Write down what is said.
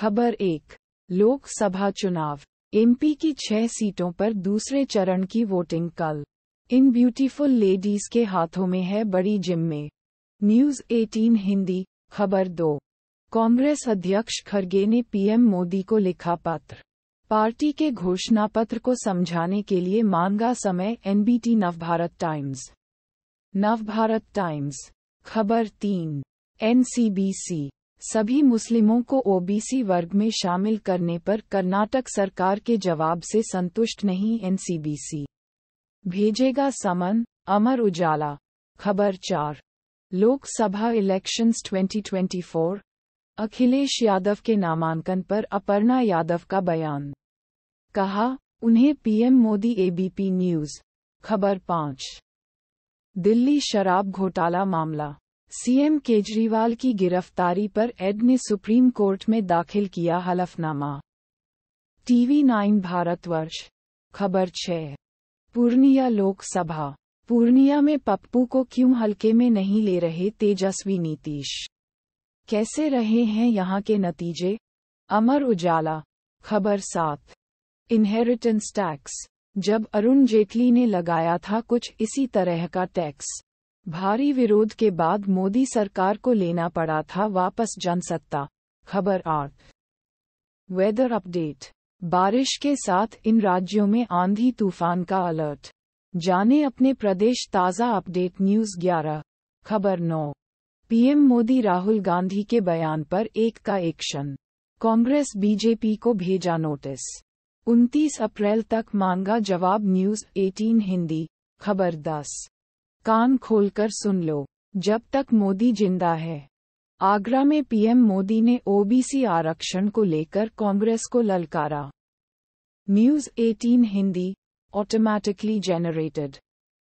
खबर एक लोकसभा चुनाव एमपी की छह सीटों पर दूसरे चरण की वोटिंग कल इन ब्यूटीफुल लेडीज के हाथों में है बड़ी जिम्मे न्यूज 18 हिंदी खबर दो कांग्रेस अध्यक्ष खरगे ने पीएम मोदी को लिखा पत्र पार्टी के घोषणा पत्र को समझाने के लिए मांगा समय NBT Navbharat Times Navbharat Times खबर तीन एनसीबीसी सभी मुस्लिमों को ओबीसी वर्ग में शामिल करने पर कर्नाटक सरकार के जवाब से संतुष्ट नहीं एनसीबीसी भेजेगा समन अमर उजाला खबर चार लोकसभा इलेक्शंस 2024 अखिलेश यादव के नामांकन पर अपर्णा यादव का बयान कहा उन्हें पीएम मोदी एबीपी न्यूज खबर पाँच दिल्ली शराब घोटाला मामला सीएम केजरीवाल की गिरफ्तारी पर एड ने सुप्रीम कोर्ट में दाखिल किया हलफनामा टीवी नाइन भारतवर्ष खबर छः पूर्णिया लोकसभा पूर्णिया में पप्पू को क्यों हल्के में नहीं ले रहे तेजस्वी नीतीश कैसे रहे हैं यहाँ के नतीजे अमर उजाला खबर सात इनहेरिटेंस टैक्स जब अरुण जेटली ने लगाया था कुछ इसी तरह का टैक्स भारी विरोध के बाद मोदी सरकार को लेना पड़ा था वापस जनसत्ता खबर आठ वेदर अपडेट बारिश के साथ इन राज्यों में आंधी तूफान का अलर्ट जाने अपने प्रदेश ताज़ा अपडेट न्यूज 11 खबर 9 पीएम मोदी राहुल गांधी के बयान पर एक का एक्शन कांग्रेस बीजेपी को भेजा नोटिस 29 अप्रैल तक मांगा जवाब न्यूज 18 हिंदी खबर 10 कान खोलकर सुन लो जब तक मोदी जिंदा है आगरा में पीएम मोदी ने ओबीसी आरक्षण को लेकर कांग्रेस को ललकारा न्यूज 18 हिंदी ऑटोमैटिकली जेनरेटेड